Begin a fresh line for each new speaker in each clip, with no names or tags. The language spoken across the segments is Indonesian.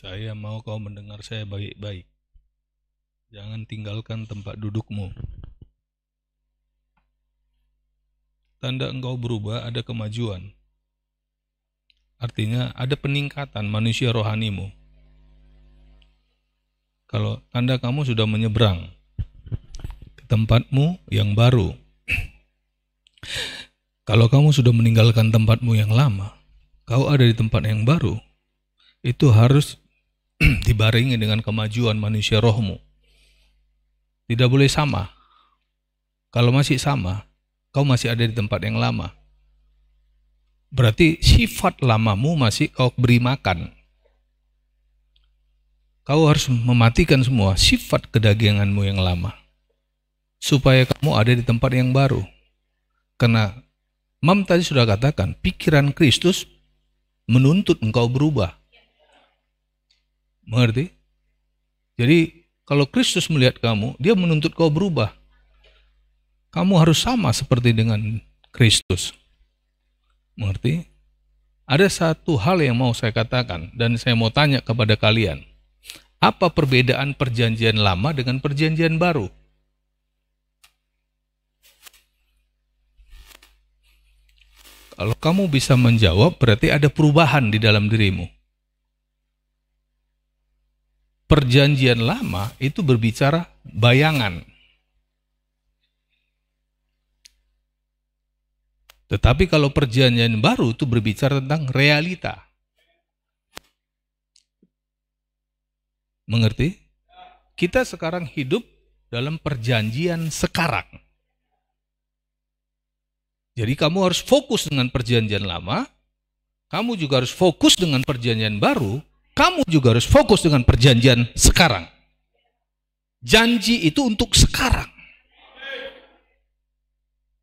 Saya mau kau mendengar saya baik-baik. Jangan tinggalkan tempat dudukmu. Tanda engkau berubah ada kemajuan. Artinya ada peningkatan manusia rohanimu. Kalau tanda kamu sudah menyeberang ke tempatmu yang baru. Kalau kamu sudah meninggalkan tempatmu yang lama, kau ada di tempat yang baru, itu harus dibarengi dengan kemajuan manusia rohmu. Tidak boleh sama. Kalau masih sama, kau masih ada di tempat yang lama. Berarti sifat lamamu masih kau beri makan. Kau harus mematikan semua sifat kedaginganmu yang lama. Supaya kamu ada di tempat yang baru. Karena Mam tadi sudah katakan, pikiran Kristus menuntut engkau berubah. Mengerti? Jadi kalau Kristus melihat kamu, dia menuntut kau berubah. Kamu harus sama seperti dengan Kristus. Mengerti? Ada satu hal yang mau saya katakan dan saya mau tanya kepada kalian. Apa perbedaan perjanjian lama dengan perjanjian baru? Kalau kamu bisa menjawab, berarti ada perubahan di dalam dirimu perjanjian lama itu berbicara bayangan. Tetapi kalau perjanjian baru itu berbicara tentang realita. Mengerti? Kita sekarang hidup dalam perjanjian sekarang. Jadi kamu harus fokus dengan perjanjian lama, kamu juga harus fokus dengan perjanjian baru, kamu juga harus fokus dengan perjanjian sekarang. Janji itu untuk sekarang.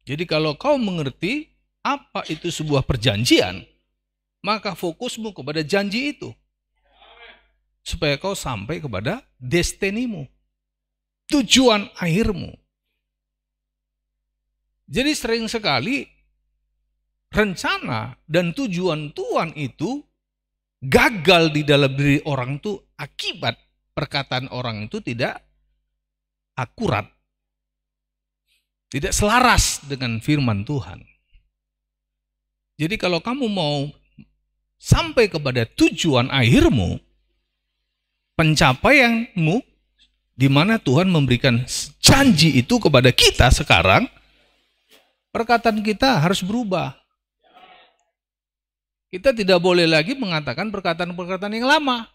Jadi kalau kau mengerti apa itu sebuah perjanjian, maka fokusmu kepada janji itu. Supaya kau sampai kepada destinimu. Tujuan akhirmu. Jadi sering sekali rencana dan tujuan Tuhan itu gagal di dalam diri orang itu akibat perkataan orang itu tidak akurat. Tidak selaras dengan firman Tuhan. Jadi kalau kamu mau sampai kepada tujuan akhirmu, pencapaianmu di mana Tuhan memberikan janji itu kepada kita sekarang, perkataan kita harus berubah. Kita tidak boleh lagi mengatakan perkataan-perkataan yang lama.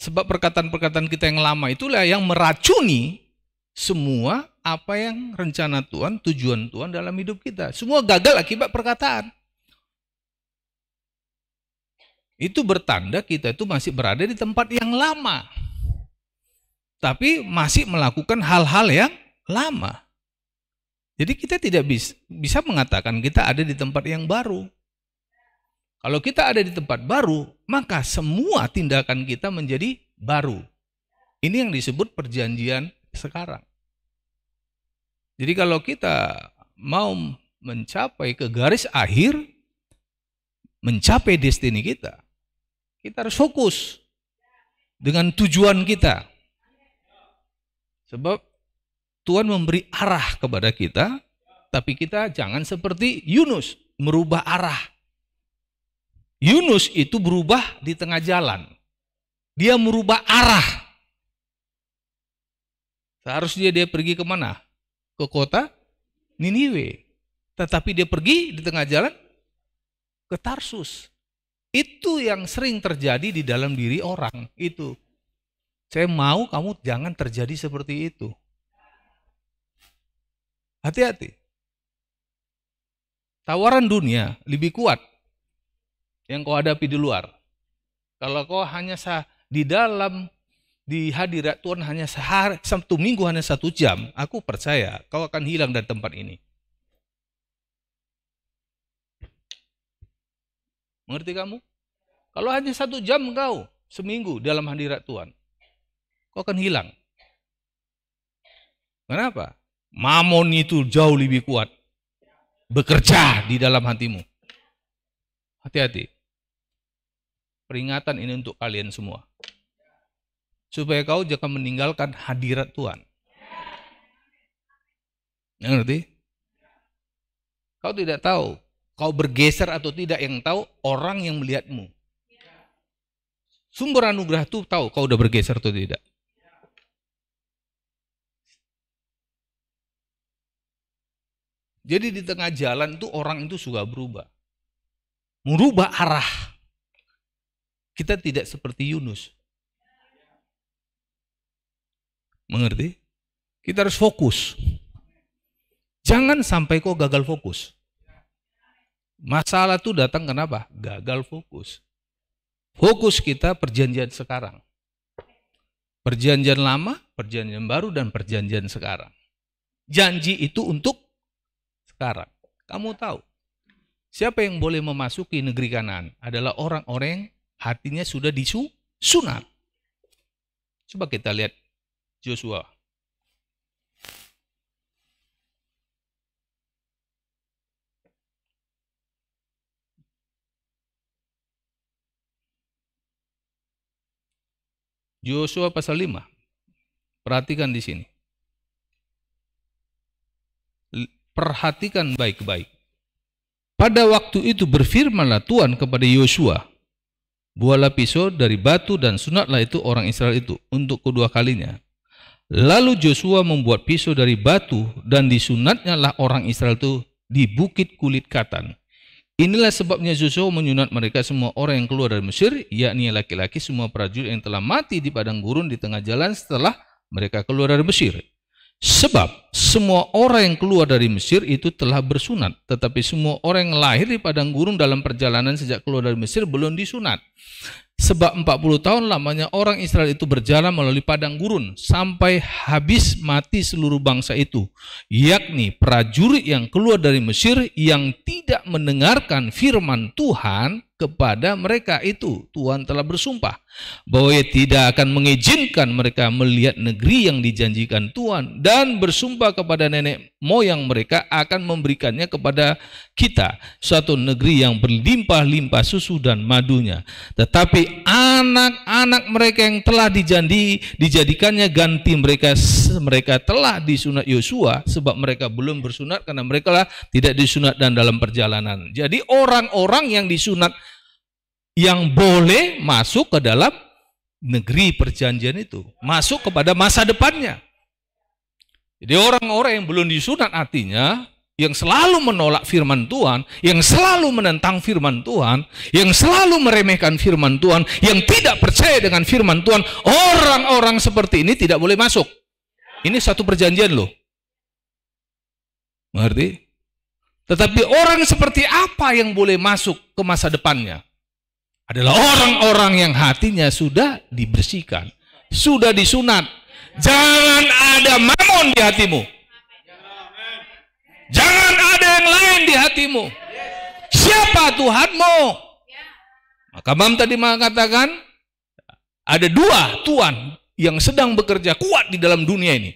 Sebab perkataan-perkataan kita yang lama itulah yang meracuni semua apa yang rencana Tuhan, tujuan Tuhan dalam hidup kita. Semua gagal akibat perkataan. Itu bertanda kita itu masih berada di tempat yang lama. Tapi masih melakukan hal-hal yang lama. Jadi kita tidak bisa, mengatakan kita ada di tempat yang baru. Kalau kita ada di tempat baru, maka semua tindakan kita menjadi baru. Ini yang disebut perjanjian sekarang. Jadi kalau kita mau mencapai ke garis akhir, mencapai destiny kita, kita harus fokus dengan tujuan kita. Sebab Tuhan memberi arah kepada kita, tapi kita jangan seperti Yunus merubah arah Yunus itu berubah di tengah jalan. Dia merubah arah. Seharusnya dia pergi ke mana? Ke kota Niniwe. Tetapi dia pergi di tengah jalan ke Tarsus. Itu yang sering terjadi di dalam diri orang. Itu. Saya mau kamu jangan terjadi seperti itu. Hati-hati. Tawaran dunia lebih kuat yang kau hadapi di luar. Kalau kau hanya sah di dalam di hadirat Tuhan hanya sehari, satu minggu hanya satu jam, aku percaya kau akan hilang dari tempat ini. Mengerti kamu? Kalau hanya satu jam kau seminggu dalam hadirat Tuhan, kau akan hilang. Kenapa? Mamon itu jauh lebih kuat. Bekerja di dalam hatimu. Hati-hati. Peringatan ini untuk kalian semua. Supaya kau jangan meninggalkan hadirat Tuhan. Yang ngerti? Kau tidak tahu. Kau bergeser atau tidak yang tahu orang yang melihatmu. Sumber anugerah itu tahu kau udah bergeser atau tidak. Jadi di tengah jalan itu orang itu suka berubah. Merubah arah. Kita tidak seperti Yunus. Mengerti? Kita harus fokus. Jangan sampai kau gagal fokus. Masalah itu datang kenapa? Gagal fokus. Fokus kita perjanjian sekarang. Perjanjian lama, perjanjian baru, dan perjanjian sekarang. Janji itu untuk sekarang. Kamu tahu, siapa yang boleh memasuki negeri kanan adalah orang-orang yang Hatinya sudah disunat. Coba kita lihat Joshua. Joshua pasal 5. Perhatikan di sini. Perhatikan baik-baik. Pada waktu itu berfirmanlah Tuhan kepada Yosua, buatlah pisau dari batu dan sunatlah itu orang Israel itu untuk kedua kalinya. Lalu Joshua membuat pisau dari batu dan disunatnya lah orang Israel itu di bukit kulit katan. Inilah sebabnya Joshua menyunat mereka semua orang yang keluar dari Mesir, yakni laki-laki semua prajurit yang telah mati di padang gurun di tengah jalan setelah mereka keluar dari Mesir. Sebab semua orang yang keluar dari Mesir itu telah bersunat, tetapi semua orang yang lahir di padang gurun dalam perjalanan sejak keluar dari Mesir belum disunat. Sebab 40 tahun lamanya orang Israel itu berjalan melalui padang gurun sampai habis mati seluruh bangsa itu, yakni prajurit yang keluar dari Mesir yang tidak mendengarkan firman Tuhan kepada mereka itu. Tuhan telah bersumpah bahwa ia tidak akan mengizinkan mereka melihat negeri yang dijanjikan Tuhan dan bersumpah kepada nenek moyang mereka akan memberikannya kepada kita, suatu negeri yang berlimpah-limpah susu dan madunya. Tetapi kecuali anak-anak mereka yang telah dijandi, dijadikannya ganti mereka mereka telah disunat Yosua sebab mereka belum bersunat karena mereka lah tidak disunat dan dalam perjalanan. Jadi orang-orang yang disunat yang boleh masuk ke dalam negeri perjanjian itu, masuk kepada masa depannya. Jadi orang-orang yang belum disunat artinya yang selalu menolak firman Tuhan, yang selalu menentang firman Tuhan, yang selalu meremehkan firman Tuhan, yang tidak percaya dengan firman Tuhan, orang-orang seperti ini tidak boleh masuk. Ini satu perjanjian loh. Mengerti? Tetapi orang seperti apa yang boleh masuk ke masa depannya? Adalah orang-orang yang hatinya sudah dibersihkan, sudah disunat. Jangan ada mamon di hatimu. Jangan ada yang lain di hatimu. Siapa Tuhanmu? Maka Mam tadi mengatakan, ada dua Tuhan yang sedang bekerja kuat di dalam dunia ini.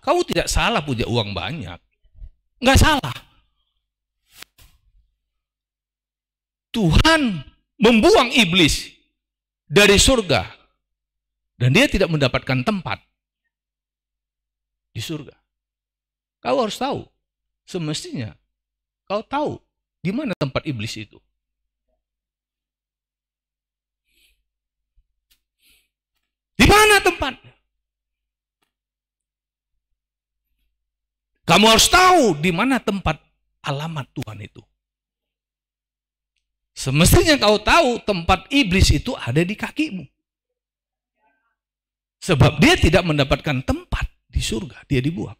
Kau tidak salah punya uang banyak. Nggak salah. Tuhan membuang iblis dari surga. Dan dia tidak mendapatkan tempat di surga. Kau harus tahu, Semestinya kau tahu di mana tempat iblis itu. Di mana tempat? Kamu harus tahu di mana tempat alamat Tuhan itu. Semestinya kau tahu tempat iblis itu ada di kakimu. Sebab dia tidak mendapatkan tempat di surga, dia dibuang.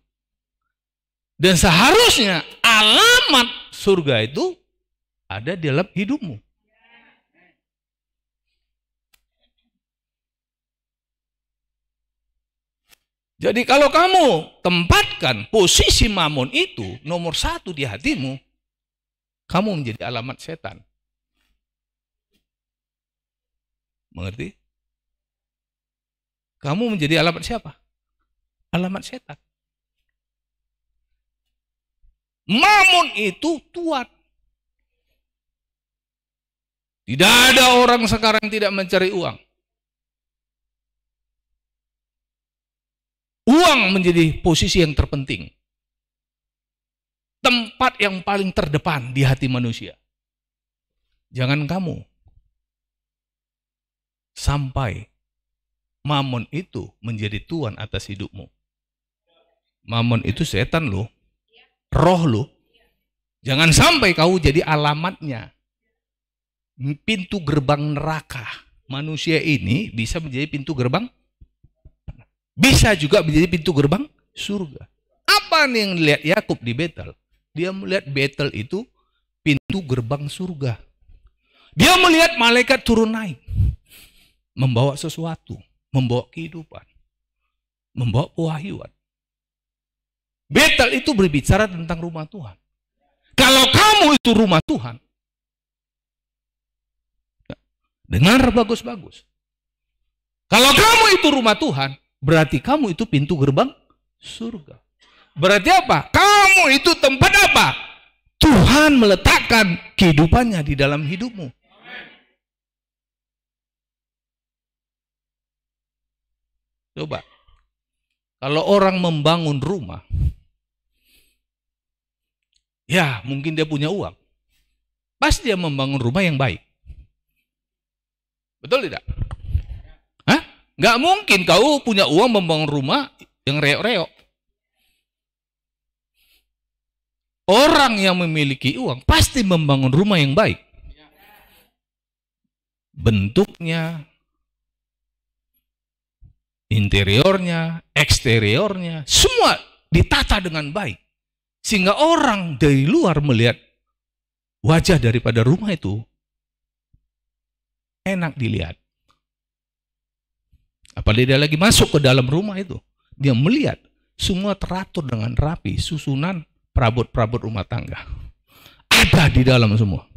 Dan seharusnya alamat surga itu ada di dalam hidupmu. Jadi kalau kamu tempatkan posisi mamon itu nomor satu di hatimu, kamu menjadi alamat setan. Mengerti? Kamu menjadi alamat siapa? Alamat setan. Mamun itu tuan. Tidak ada orang sekarang tidak mencari uang. Uang menjadi posisi yang terpenting. Tempat yang paling terdepan di hati manusia. Jangan kamu sampai mamon itu menjadi tuan atas hidupmu. Mamon itu setan loh roh lo. Jangan sampai kau jadi alamatnya. Pintu gerbang neraka. Manusia ini bisa menjadi pintu gerbang. Bisa juga menjadi pintu gerbang surga. Apa nih yang dilihat Yakub di Betel? Dia melihat Betel itu pintu gerbang surga. Dia melihat malaikat turun naik. Membawa sesuatu. Membawa kehidupan. Membawa pewahyuan. Betel itu berbicara tentang rumah Tuhan. Kalau kamu itu rumah Tuhan, ya, dengar bagus-bagus. Kalau kamu itu rumah Tuhan, berarti kamu itu pintu gerbang surga. Berarti apa? Kamu itu tempat apa? Tuhan meletakkan kehidupannya di dalam hidupmu. Coba, kalau orang membangun rumah, Ya, mungkin dia punya uang. Pasti dia membangun rumah yang baik. Betul tidak? Hah? Gak mungkin kau punya uang membangun rumah yang reok-reok. Orang yang memiliki uang pasti membangun rumah yang baik. Bentuknya, interiornya, eksteriornya, semua ditata dengan baik. Sehingga orang dari luar melihat wajah daripada rumah itu enak dilihat. Apalagi dia lagi masuk ke dalam rumah itu. Dia melihat semua teratur dengan rapi, susunan perabot-perabot rumah tangga. Ada di dalam semua.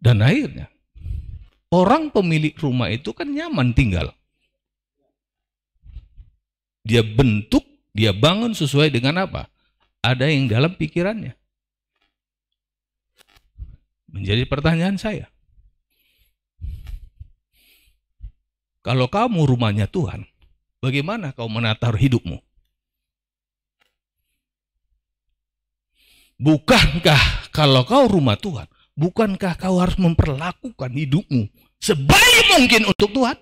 Dan akhirnya, orang pemilik rumah itu kan nyaman tinggal. Dia bentuk, dia bangun sesuai dengan apa? Ada yang dalam pikirannya. Menjadi pertanyaan saya. Kalau kamu rumahnya Tuhan, bagaimana kau menatar hidupmu? Bukankah kalau kau rumah Tuhan, bukankah kau harus memperlakukan hidupmu sebaik mungkin untuk Tuhan?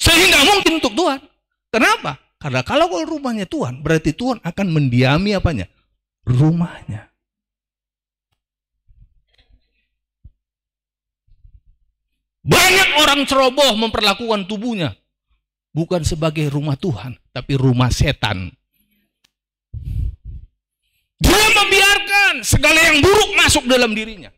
Sehingga mungkin untuk Tuhan. Kenapa? Karena kalau rumahnya Tuhan, berarti Tuhan akan mendiami apanya? Rumahnya. Banyak orang ceroboh memperlakukan tubuhnya bukan sebagai rumah Tuhan, tapi rumah setan. Dia membiarkan segala yang buruk masuk dalam dirinya.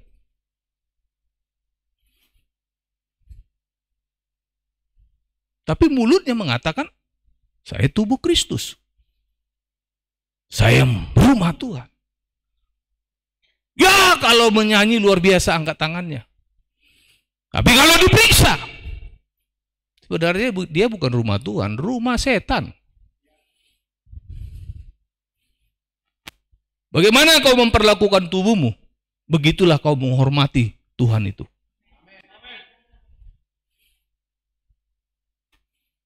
Tapi mulutnya mengatakan saya tubuh Kristus. Saya rumah Tuhan. Ya kalau menyanyi luar biasa angkat tangannya. Tapi kalau diperiksa, sebenarnya dia bukan rumah Tuhan, rumah setan. Bagaimana kau memperlakukan tubuhmu? Begitulah kau menghormati Tuhan itu.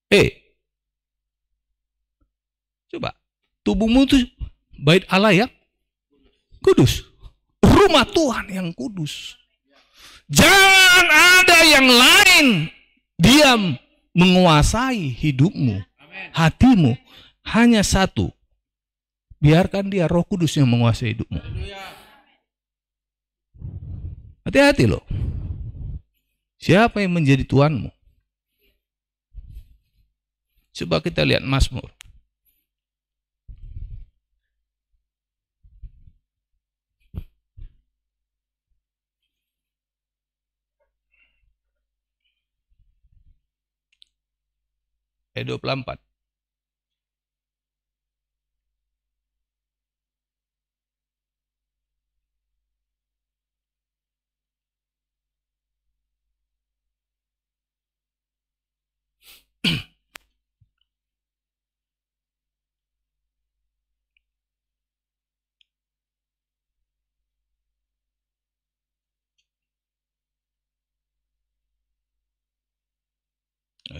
Eh, hey, Coba, tubuhmu itu bait Allah yang kudus. Rumah Tuhan yang kudus. Jangan ada yang lain diam menguasai hidupmu, hatimu. Hanya satu. Biarkan dia roh kudus yang menguasai hidupmu. Hati-hati loh. Siapa yang menjadi tuanmu? Coba kita lihat Mazmur. ayat 24. Oke.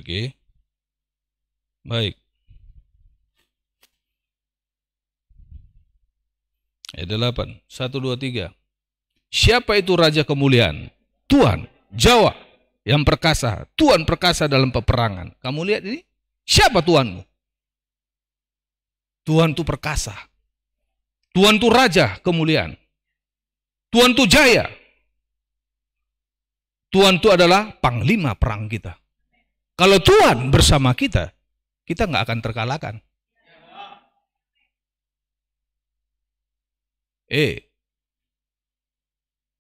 Okay. Baik. Ayat 8. 1, 2, 3. Siapa itu Raja Kemuliaan? Tuhan. Jawa. Yang perkasa. Tuhan perkasa dalam peperangan. Kamu lihat ini? Siapa Tuhanmu? Tuhan itu perkasa. Tuhan itu Raja Kemuliaan. Tuhan itu jaya. Tuhan itu adalah panglima perang kita. Kalau Tuhan bersama kita, kita nggak akan terkalahkan. Eh,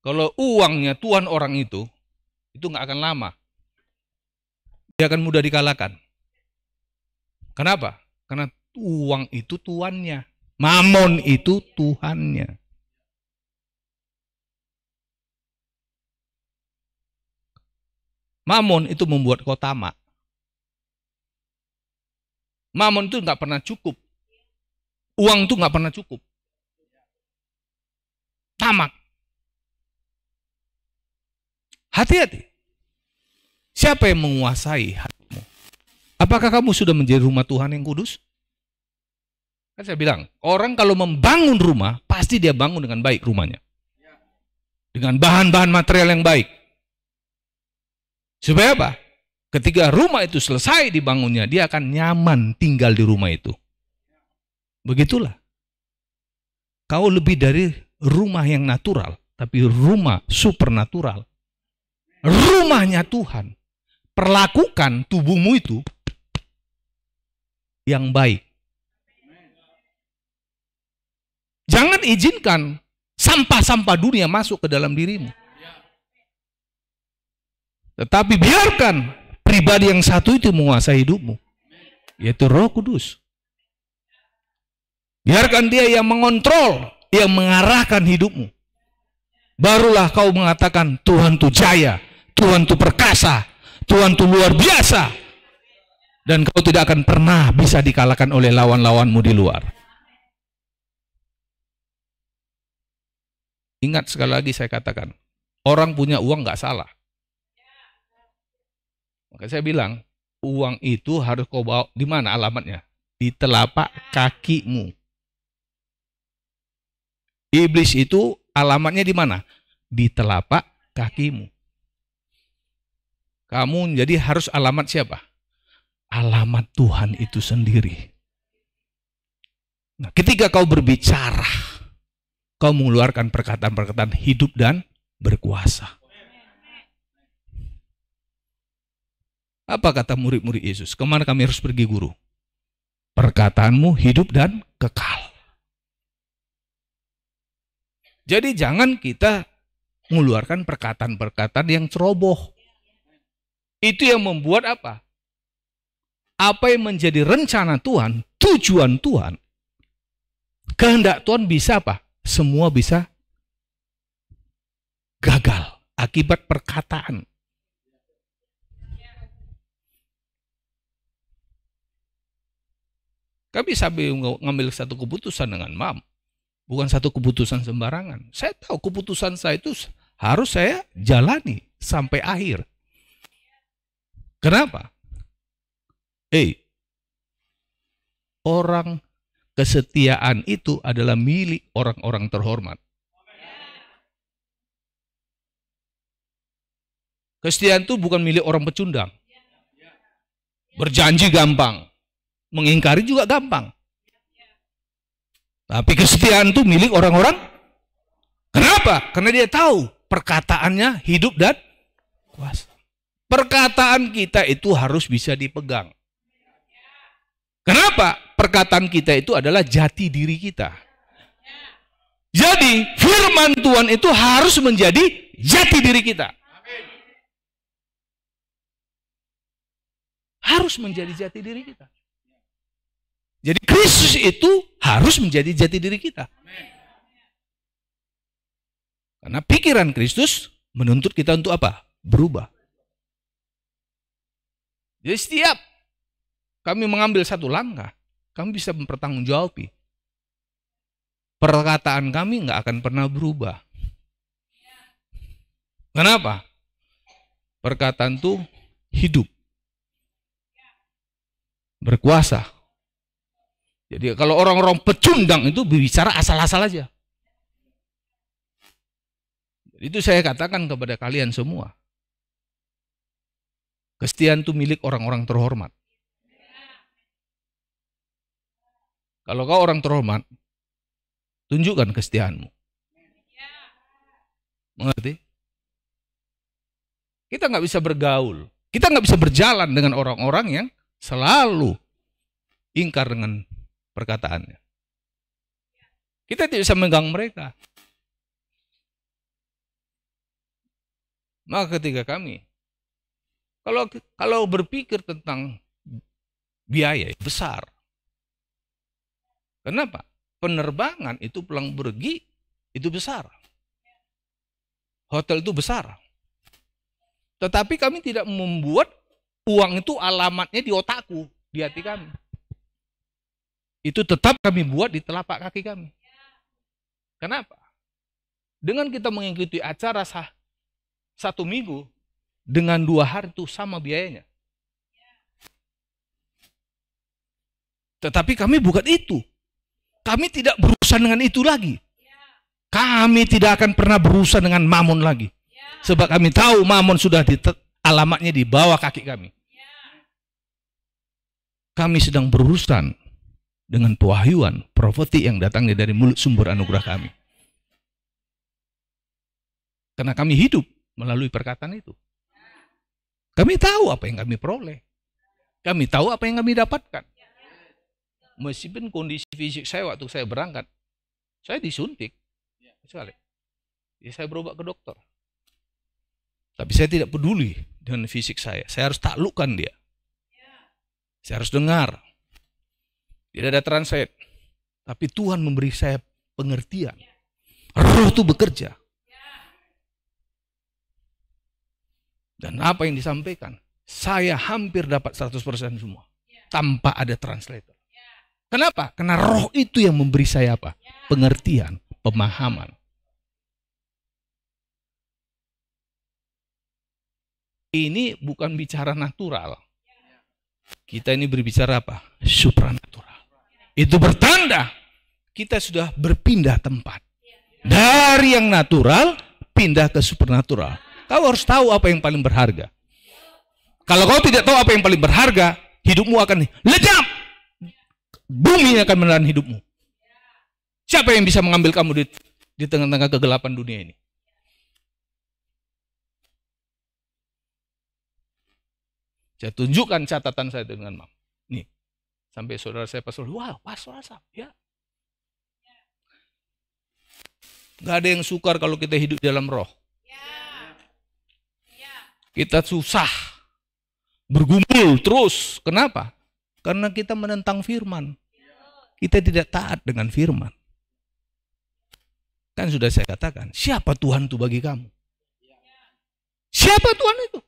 kalau uangnya tuan orang itu, itu nggak akan lama. Dia akan mudah dikalahkan. Kenapa? Karena uang itu tuannya. Mamon itu Tuhannya. Mamon itu membuat tamak. Mamon itu nggak pernah cukup. Uang itu nggak pernah cukup. Tamak. Hati-hati. Siapa yang menguasai hatimu? Apakah kamu sudah menjadi rumah Tuhan yang kudus? Kan saya bilang, orang kalau membangun rumah, pasti dia bangun dengan baik rumahnya. Dengan bahan-bahan material yang baik. Supaya apa? Ketika rumah itu selesai dibangunnya, dia akan nyaman tinggal di rumah itu. Begitulah. Kau lebih dari rumah yang natural, tapi rumah supernatural. Rumahnya Tuhan. Perlakukan tubuhmu itu yang baik. Jangan izinkan sampah-sampah dunia masuk ke dalam dirimu. Tetapi biarkan pribadi yang satu itu menguasai hidupmu. Yaitu roh kudus. Biarkan dia yang mengontrol, yang mengarahkan hidupmu. Barulah kau mengatakan Tuhan tu jaya, Tuhan tu perkasa, Tuhan tu luar biasa. Dan kau tidak akan pernah bisa dikalahkan oleh lawan-lawanmu di luar. Ingat sekali lagi saya katakan, orang punya uang nggak salah. Maka saya bilang, uang itu harus kau bawa di mana alamatnya? Di telapak kakimu. Iblis itu alamatnya di mana? Di telapak kakimu. Kamu jadi harus alamat siapa? Alamat Tuhan itu sendiri. Nah, ketika kau berbicara, kau mengeluarkan perkataan-perkataan hidup dan berkuasa. Apa kata murid-murid Yesus? Kemana kami harus pergi guru? Perkataanmu hidup dan kekal. Jadi jangan kita mengeluarkan perkataan-perkataan yang ceroboh. Itu yang membuat apa? Apa yang menjadi rencana Tuhan, tujuan Tuhan, kehendak Tuhan bisa apa? Semua bisa gagal akibat perkataan. Kami bisa ngambil satu keputusan dengan mam. Bukan satu keputusan sembarangan. Saya tahu keputusan saya itu harus saya jalani sampai akhir. Kenapa? Eh, orang kesetiaan itu adalah milik orang-orang terhormat. Kesetiaan itu bukan milik orang pecundang. Berjanji gampang. Mengingkari juga gampang. Tapi kesetiaan itu milik orang-orang. Kenapa? Karena dia tahu perkataannya hidup dan kuasa. Perkataan kita itu harus bisa dipegang. Kenapa? Perkataan kita itu adalah jati diri kita. Jadi firman Tuhan itu harus menjadi jati diri kita. Harus menjadi jati diri kita. Jadi Kristus itu harus menjadi jati diri kita. Karena pikiran Kristus menuntut kita untuk apa? Berubah. Jadi setiap kami mengambil satu langkah, kami bisa mempertanggungjawab. Perkataan kami nggak akan pernah berubah. Kenapa? Perkataan itu hidup, berkuasa, jadi kalau orang-orang pecundang itu berbicara asal-asal aja. Itu saya katakan kepada kalian semua. Kesetiaan itu milik orang-orang terhormat. Kalau kau orang terhormat, tunjukkan kesetiaanmu. Mengerti? Kita nggak bisa bergaul. Kita nggak bisa berjalan dengan orang-orang yang selalu ingkar dengan perkataannya. Kita tidak bisa menggang mereka. Maka ketika kami kalau kalau berpikir tentang biaya besar. Kenapa? Penerbangan itu pulang pergi itu besar. Hotel itu besar. Tetapi kami tidak membuat uang itu alamatnya di otakku, di hati kami itu tetap kami buat di telapak kaki kami. Kenapa? Dengan kita mengikuti acara sah satu minggu, dengan dua hari itu sama biayanya. Tetapi kami bukan itu. Kami tidak berurusan dengan itu lagi. Kami tidak akan pernah berurusan dengan mamon lagi. Sebab kami tahu mamon sudah di alamatnya di bawah kaki kami. Kami sedang berurusan dengan pewahyuan, profeti yang datangnya dari mulut sumber anugerah kami. Karena kami hidup melalui perkataan itu. Kami tahu apa yang kami peroleh. Kami tahu apa yang kami dapatkan. Meskipun kondisi fisik saya waktu saya berangkat, saya disuntik. Sekali. Ya, saya berobat ke dokter. Tapi saya tidak peduli dengan fisik saya. Saya harus taklukkan dia. Saya harus dengar tidak ada translate. Tapi Tuhan memberi saya pengertian. Roh itu bekerja. Dan apa yang disampaikan? Saya hampir dapat 100% semua. Tanpa ada translator. Kenapa? Karena roh itu yang memberi saya apa? Pengertian, pemahaman. Ini bukan bicara natural. Kita ini berbicara apa? Supranatural. Itu bertanda kita sudah berpindah tempat. Dari yang natural pindah ke supernatural. Kau harus tahu apa yang paling berharga. Kalau kau tidak tahu apa yang paling berharga, hidupmu akan lenyap. Bumi akan menelan hidupmu. Siapa yang bisa mengambil kamu di di tengah-tengah kegelapan dunia ini? Saya tunjukkan catatan saya dengan Mam. Sampai saudara saya pasal, wah pastor asap ya. Gak ada yang sukar kalau kita hidup dalam roh. Ya. Ya. Kita susah, bergumul terus. Kenapa? Karena kita menentang firman. Kita tidak taat dengan firman. Kan sudah saya katakan, siapa Tuhan itu bagi kamu? Ya. Siapa Tuhan itu?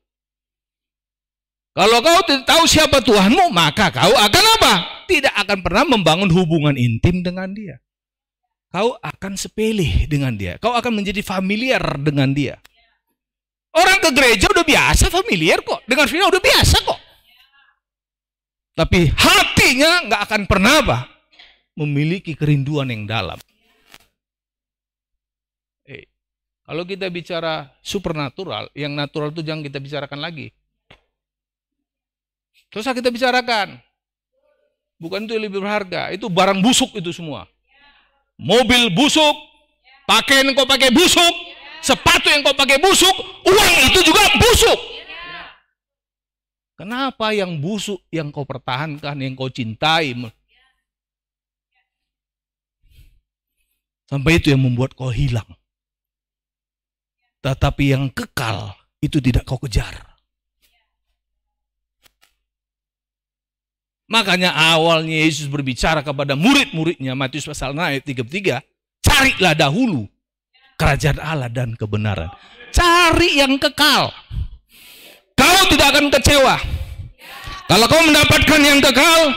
Kalau kau tidak tahu siapa Tuhanmu, maka kau akan apa? Tidak akan pernah membangun hubungan intim dengan dia. Kau akan sepele dengan dia. Kau akan menjadi familiar dengan dia. Orang ke gereja udah biasa familiar kok. Dengan Firman, udah biasa kok. Tapi hatinya nggak akan pernah apa? Memiliki kerinduan yang dalam. Eh, kalau kita bicara supernatural, yang natural itu jangan kita bicarakan lagi Terus kita bicarakan. Bukan itu lebih berharga, itu barang busuk itu semua. Mobil busuk, pakaian yang kau pakai busuk, sepatu yang kau pakai busuk, uang itu juga busuk. Kenapa yang busuk yang kau pertahankan, yang kau cintai? Sampai itu yang membuat kau hilang. Tetapi yang kekal itu tidak kau kejar. Makanya awalnya Yesus berbicara kepada murid-muridnya, Matius pasal 9 ayat 33, carilah dahulu kerajaan Allah dan kebenaran. Cari yang kekal. Kau tidak akan kecewa. Kalau kau mendapatkan yang kekal,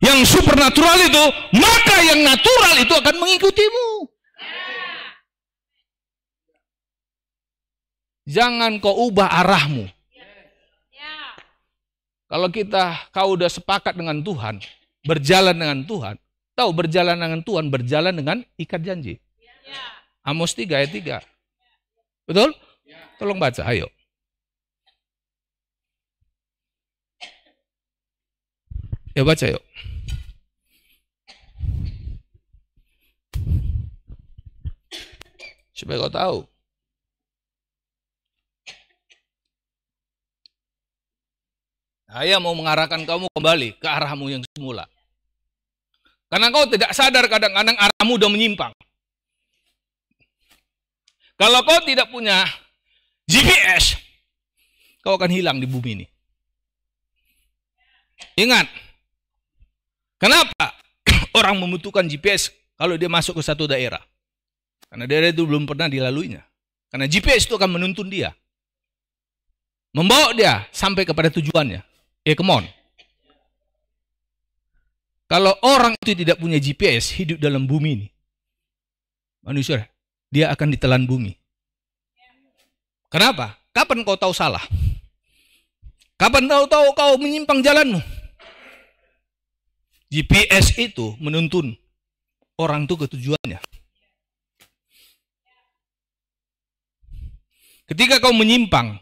yang supernatural itu, maka yang natural itu akan mengikutimu. Jangan kau ubah arahmu. Kalau kita kau udah sepakat dengan Tuhan, berjalan dengan Tuhan, tahu berjalan dengan Tuhan berjalan dengan ikat janji. Ya. Amos 3 ayat 3. Betul? Ya. Tolong baca, ayo. Ya baca yuk. Supaya kau tahu Saya mau mengarahkan kamu kembali ke arahmu yang semula. Karena kau tidak sadar kadang-kadang arahmu sudah menyimpang. Kalau kau tidak punya GPS, kau akan hilang di bumi ini. Ingat, kenapa orang membutuhkan GPS kalau dia masuk ke satu daerah? Karena daerah itu belum pernah dilaluinya. Karena GPS itu akan menuntun dia. Membawa dia sampai kepada tujuannya. Eh come on. Kalau orang itu tidak punya GPS, hidup dalam bumi ini. Manusia, dia akan ditelan bumi. Kenapa? Kapan kau tahu salah? Kapan kau tahu kau menyimpang jalanmu? GPS itu menuntun orang itu ke tujuannya. Ketika kau menyimpang,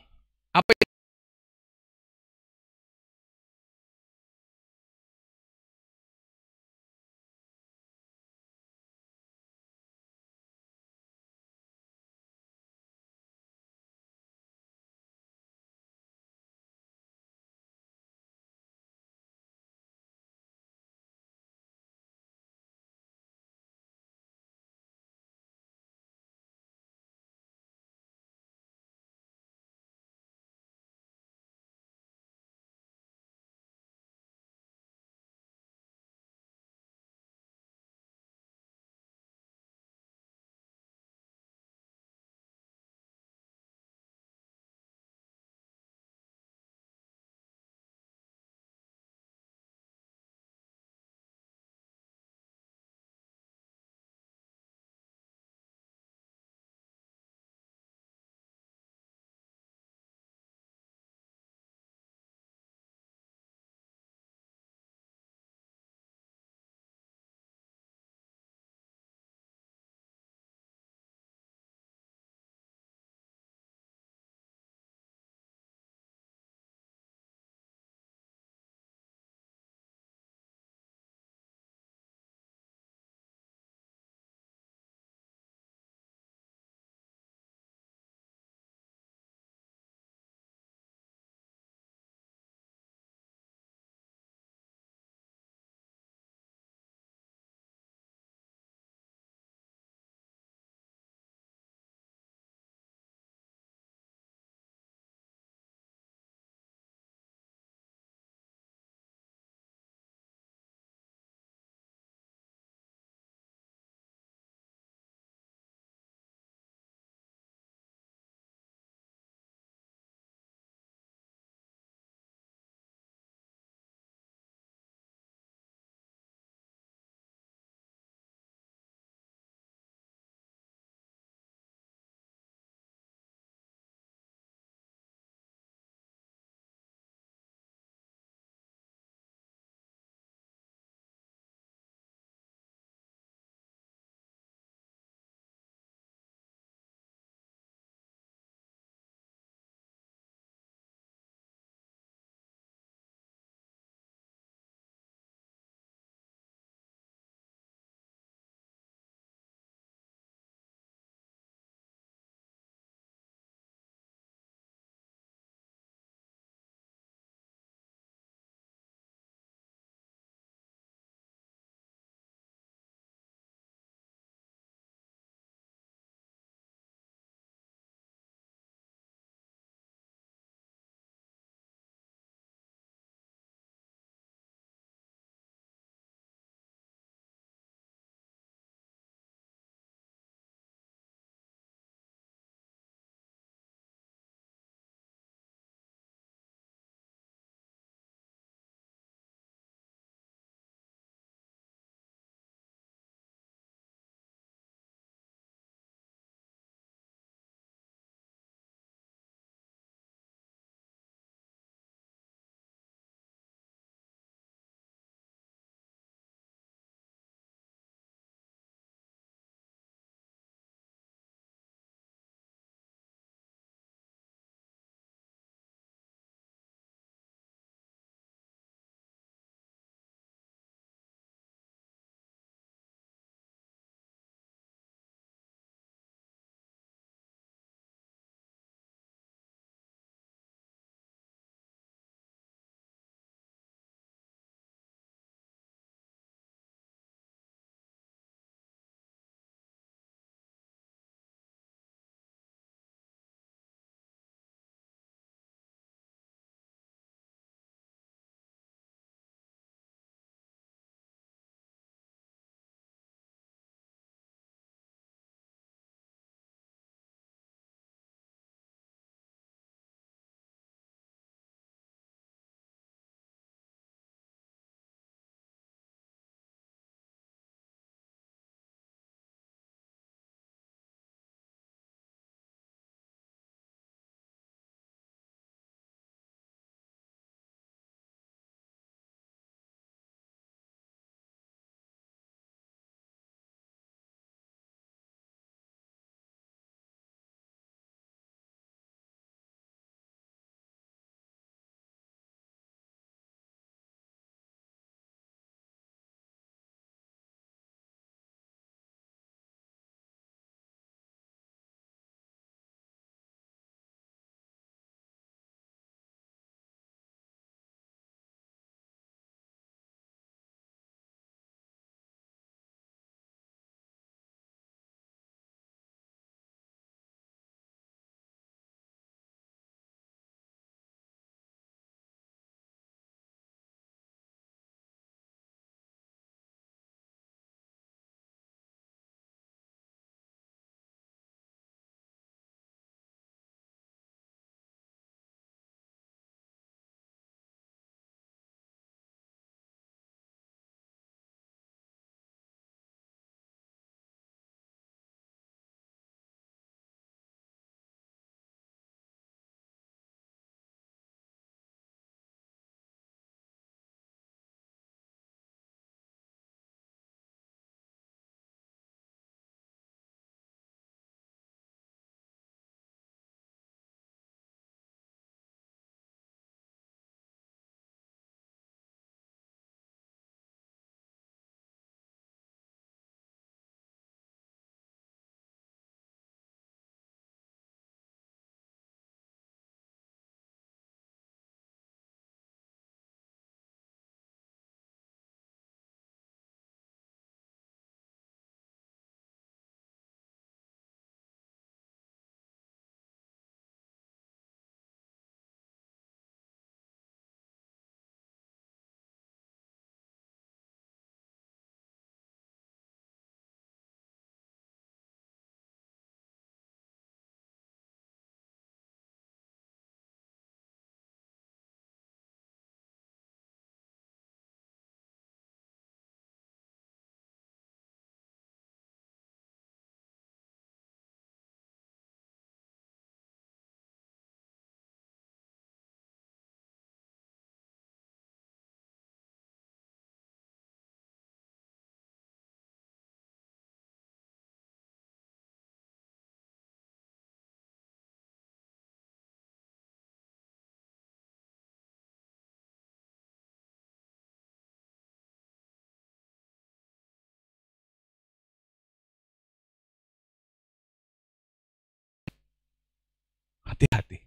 Hati-hati.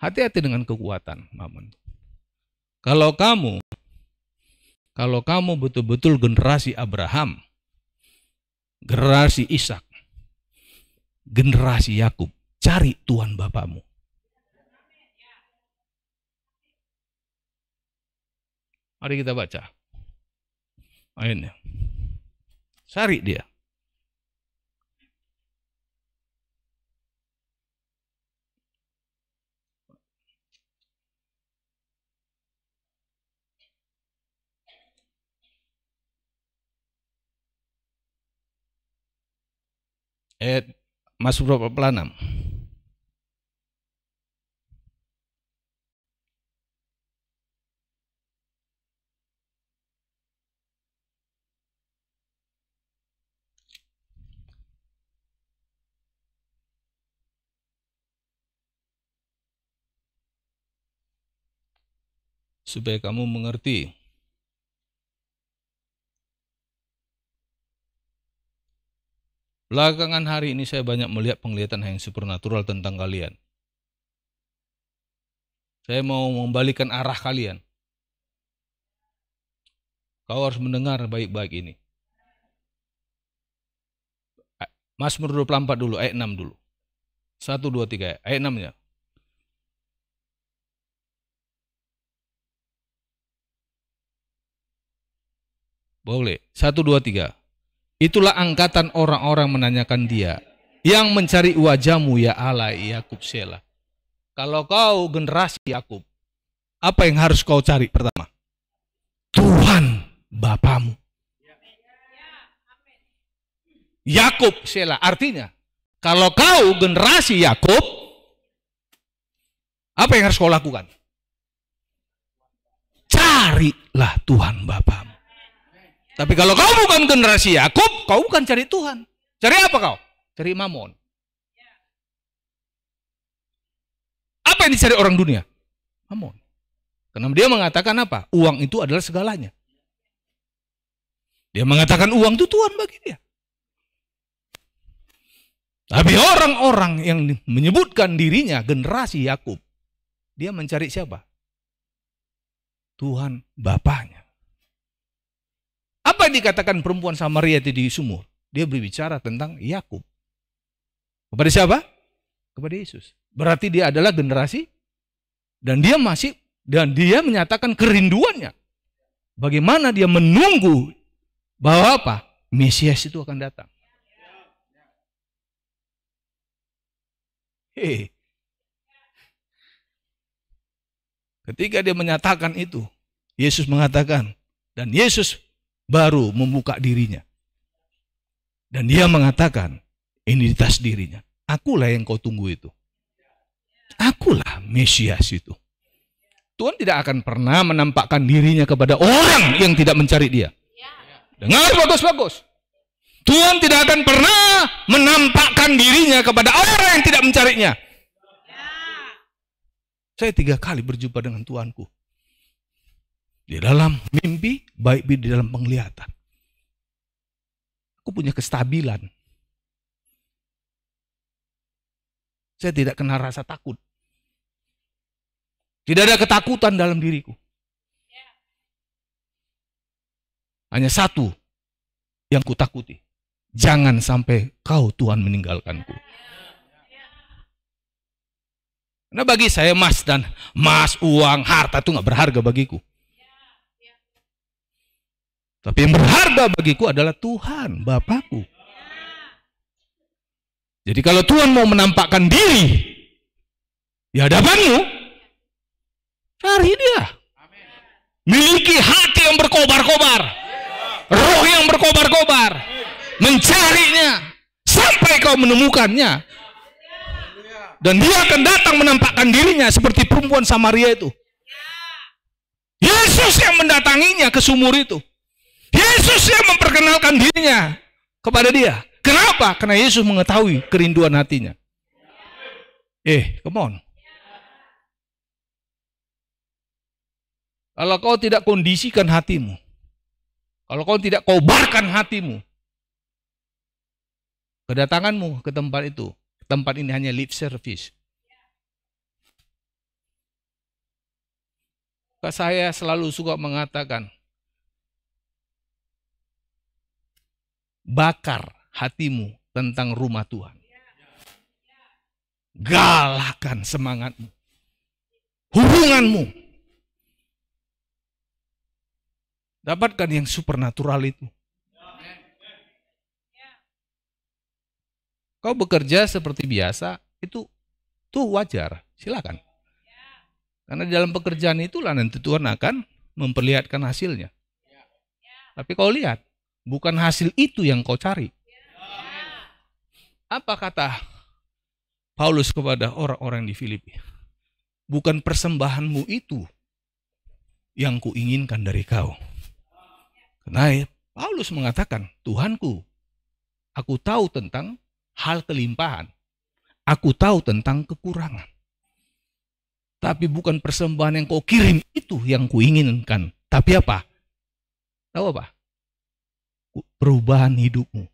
Hati-hati dengan kekuatan, Mamun. Kalau kamu kalau kamu betul-betul generasi Abraham, generasi Ishak, generasi Yakub, cari Tuhan Bapamu. Mari kita baca. ayatnya, Cari dia. ayat eh, masuk berapa pelanam? supaya kamu mengerti Belakangan hari ini saya banyak melihat penglihatan yang supernatural tentang kalian. Saya mau membalikan arah kalian. Kau harus mendengar baik-baik ini. Mazmur 24 dulu, ayat 6 dulu. 1, 2, 3, ayat 6-nya. Boleh. 1, 2, 3. Itulah angkatan orang-orang menanyakan dia. Yang mencari wajahmu ya Allah, ya Yakub Sela. Kalau kau generasi Yakub, apa yang harus kau cari pertama? Tuhan Bapamu. Yakub Sela, artinya kalau kau generasi Yakub, apa yang harus kau lakukan? Carilah Tuhan Bapamu. Tapi kalau kau bukan generasi Yakub, kau bukan cari Tuhan. Cari apa kau? Cari mamon. Apa yang dicari orang dunia? Mamon. Karena dia mengatakan apa? Uang itu adalah segalanya. Dia mengatakan uang itu Tuhan bagi dia. Tapi orang-orang yang menyebutkan dirinya generasi Yakub, dia mencari siapa? Tuhan Bapaknya. Kenapa dikatakan perempuan Samaria itu di sumur? Dia berbicara tentang Yakub. Kepada siapa? Kepada Yesus. Berarti dia adalah generasi dan dia masih dan dia menyatakan kerinduannya. Bagaimana dia menunggu bahwa apa? Mesias itu akan datang. Hei. Ketika dia menyatakan itu, Yesus mengatakan, dan Yesus baru membuka dirinya. Dan dia mengatakan, ini identitas dirinya. Akulah yang kau tunggu itu. Akulah Mesias itu. Tuhan tidak akan pernah menampakkan dirinya kepada orang yang tidak mencari dia. Dengar bagus-bagus. Tuhan tidak akan pernah menampakkan dirinya kepada orang yang tidak mencarinya. Saya tiga kali berjumpa dengan Tuanku di dalam mimpi, baik di dalam penglihatan. Aku punya kestabilan. Saya tidak kena rasa takut. Tidak ada ketakutan dalam diriku. Hanya satu yang kutakuti. Jangan sampai kau Tuhan meninggalkanku. Nah bagi saya emas dan emas, uang, harta itu nggak berharga bagiku. Tapi yang berharga bagiku adalah Tuhan, Bapakku. Jadi kalau Tuhan mau menampakkan diri di hadapanmu, cari dia. Miliki hati yang berkobar-kobar. Roh yang berkobar-kobar. Mencarinya. Sampai kau menemukannya. Dan dia akan datang menampakkan dirinya seperti perempuan Samaria itu. Yesus yang mendatanginya ke sumur itu. Yesus yang memperkenalkan dirinya kepada dia. Kenapa? Karena Yesus mengetahui kerinduan hatinya. Eh, come on. Kalau kau tidak kondisikan hatimu, kalau kau tidak kobarkan hatimu, kedatanganmu ke tempat itu, tempat ini hanya lip service, saya selalu suka mengatakan, bakar hatimu tentang rumah Tuhan. Galakan semangatmu. Hubunganmu. Dapatkan yang supernatural itu. Kau bekerja seperti biasa, itu tuh wajar. Silakan. Karena dalam pekerjaan itulah nanti Tuhan akan memperlihatkan hasilnya. Tapi kau lihat, Bukan hasil itu yang kau cari. Apa kata Paulus kepada orang-orang di Filipi? Bukan persembahanmu itu yang kuinginkan dari kau. Karena Paulus mengatakan, Tuhanku, aku tahu tentang hal kelimpahan. Aku tahu tentang kekurangan. Tapi bukan persembahan yang kau kirim itu yang kuinginkan. Tapi apa? Tahu apa? perubahan hidupmu.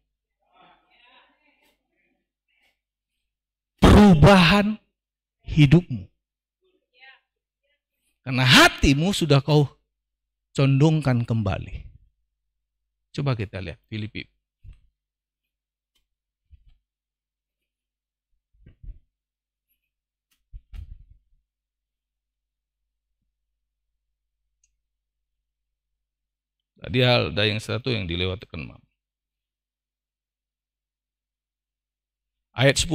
Perubahan hidupmu. Karena hatimu sudah kau condongkan kembali. Coba kita lihat Filipi Tadi hal, ada yang satu yang dilewati dilewatkan. Ayat 10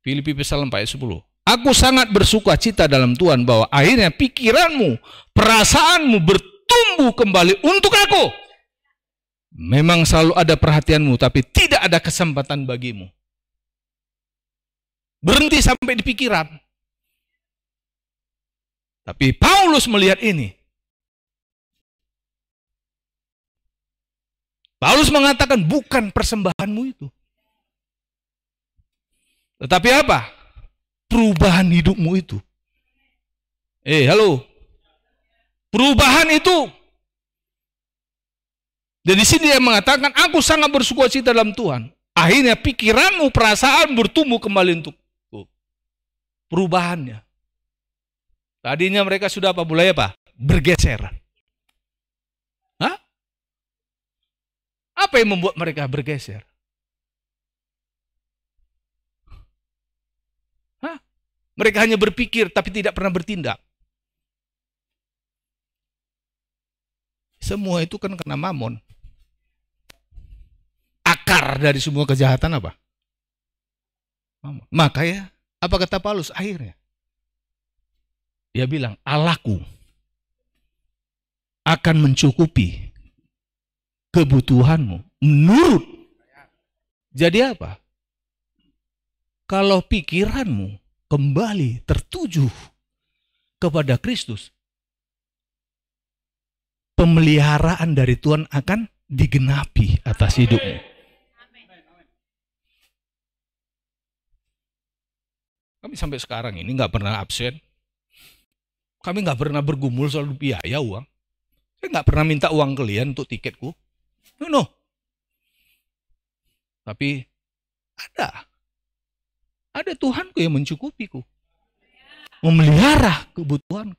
Filipi pasal 4 ayat 10. Aku sangat bersuka cita dalam Tuhan bahwa akhirnya pikiranmu, perasaanmu bertumbuh kembali untuk aku. Memang selalu ada perhatianmu, tapi tidak ada kesempatan bagimu. Berhenti sampai di pikiran. Tapi Paulus melihat ini. Paulus mengatakan bukan persembahanmu itu. Tetapi apa? Perubahan hidupmu itu. Eh, halo. Perubahan itu. Jadi sini dia mengatakan, aku sangat bersyukur sih dalam Tuhan. Akhirnya pikiranmu, perasaan bertumbuh kembali untuk perubahannya. Tadinya mereka sudah apa? Mulai apa? Bergeser. Apa yang membuat mereka bergeser? Hah? Mereka hanya berpikir tapi tidak pernah bertindak. Semua itu kan karena mamon. Akar dari semua kejahatan apa? Mamon. Maka ya, apa kata Paulus akhirnya? Dia bilang, Allahku akan mencukupi kebutuhanmu. Menurut. Jadi apa? Kalau pikiranmu kembali tertuju kepada Kristus, pemeliharaan dari Tuhan akan digenapi atas hidupmu. Kami sampai sekarang ini nggak pernah absen. Kami nggak pernah bergumul soal biaya uang. Saya nggak pernah minta uang kalian untuk tiketku. No, no. Tapi ada. Ada Tuhanku yang mencukupiku. Memelihara kebutuhan.